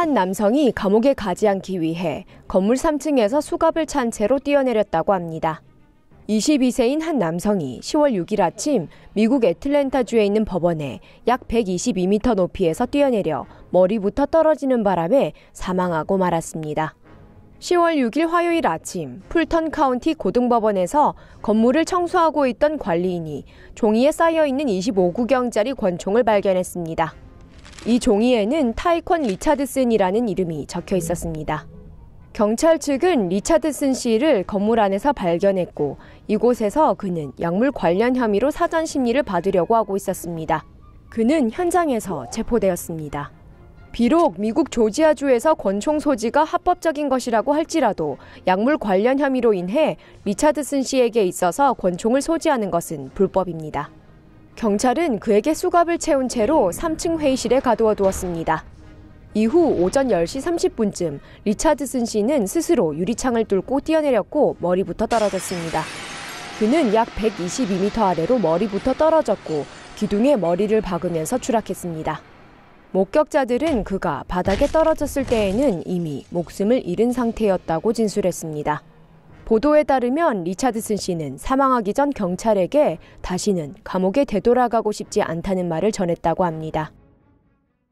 한 남성이 감옥에 가지 않기 위해 건물 3층에서 수갑을 찬 채로 뛰어내렸다고 합니다. 22세인 한 남성이 10월 6일 아침 미국 애틀랜타주에 있는 법원에 약 122m 높이에서 뛰어내려 머리부터 떨어지는 바람에 사망하고 말았습니다. 10월 6일 화요일 아침 풀턴 카운티 고등법원에서 건물을 청소하고 있던 관리인이 종이에 쌓여 있는 25구경짜리 권총을 발견했습니다. 이 종이에는 타이콘 리차드슨이라는 이름이 적혀 있었습니다. 경찰 측은 리차드슨 씨를 건물 안에서 발견했고 이곳에서 그는 약물 관련 혐의로 사전 심리를 받으려고 하고 있었습니다. 그는 현장에서 체포되었습니다. 비록 미국 조지아주에서 권총 소지가 합법적인 것이라고 할지라도 약물 관련 혐의로 인해 리차드슨 씨에게 있어서 권총을 소지하는 것은 불법입니다. 경찰은 그에게 수갑을 채운 채로 3층 회의실에 가두어 두었습니다. 이후 오전 10시 30분쯤 리차드슨 씨는 스스로 유리창을 뚫고 뛰어내렸고 머리부터 떨어졌습니다. 그는 약 122m 아래로 머리부터 떨어졌고 기둥에 머리를 박으면서 추락했습니다. 목격자들은 그가 바닥에 떨어졌을 때에는 이미 목숨을 잃은 상태였다고 진술했습니다. 보도에 따르면 리차드슨 씨는 사망하기 전 경찰에게 다시는 감옥에 되돌아가고 싶지 않다는 말을 전했다고 합니다.